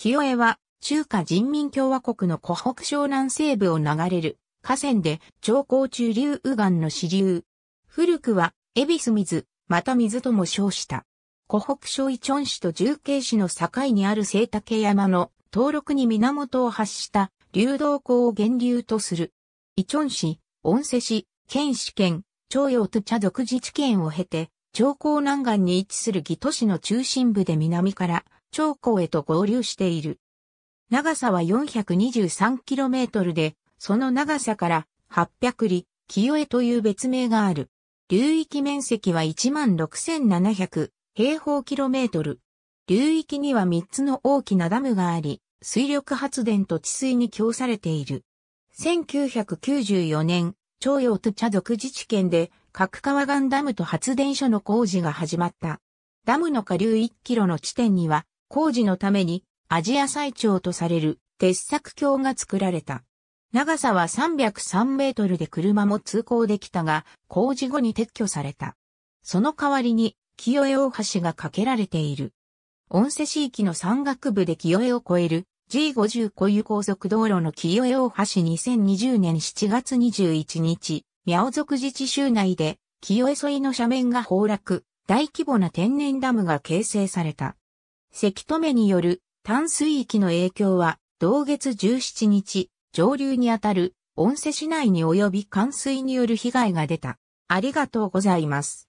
清江は、中華人民共和国の湖北省南西部を流れる河川で長江中流右岸の支流。古くは、恵比寿水、また水とも称した。湖北省伊チ市と重慶市の境にある清竹山の登録に源を発した流動港を源流とする。伊チ市、温瀬市、県市県、長陽と茶族自治県を経て、長江南岸に位置する岐都市の中心部で南から長江へと合流している。長さは 423km で、その長さから800里、清江という別名がある。流域面積は16,700平方キロメートル。流域には3つの大きなダムがあり、水力発電と治水に供されている。1994年、徴用と茶族自治県で角川岩ダムと発電所の工事が始まった。ダムの下流1キロの地点には、工事のためにアジア最長とされる鉄柵橋が作られた。長さは303メートルで車も通行できたが、工事後に撤去された。その代わりに、清江大橋が架けられている。音瀬市域の山岳部で清江を越える G50 固有高速道路の清江大橋2020年7月21日、ミャオ族自治州内で、清江沿いの斜面が崩落、大規模な天然ダムが形成された。石止めによる淡水域の影響は、同月17日、上流にあたる、温瀬市内に及び冠水による被害が出た。ありがとうございます。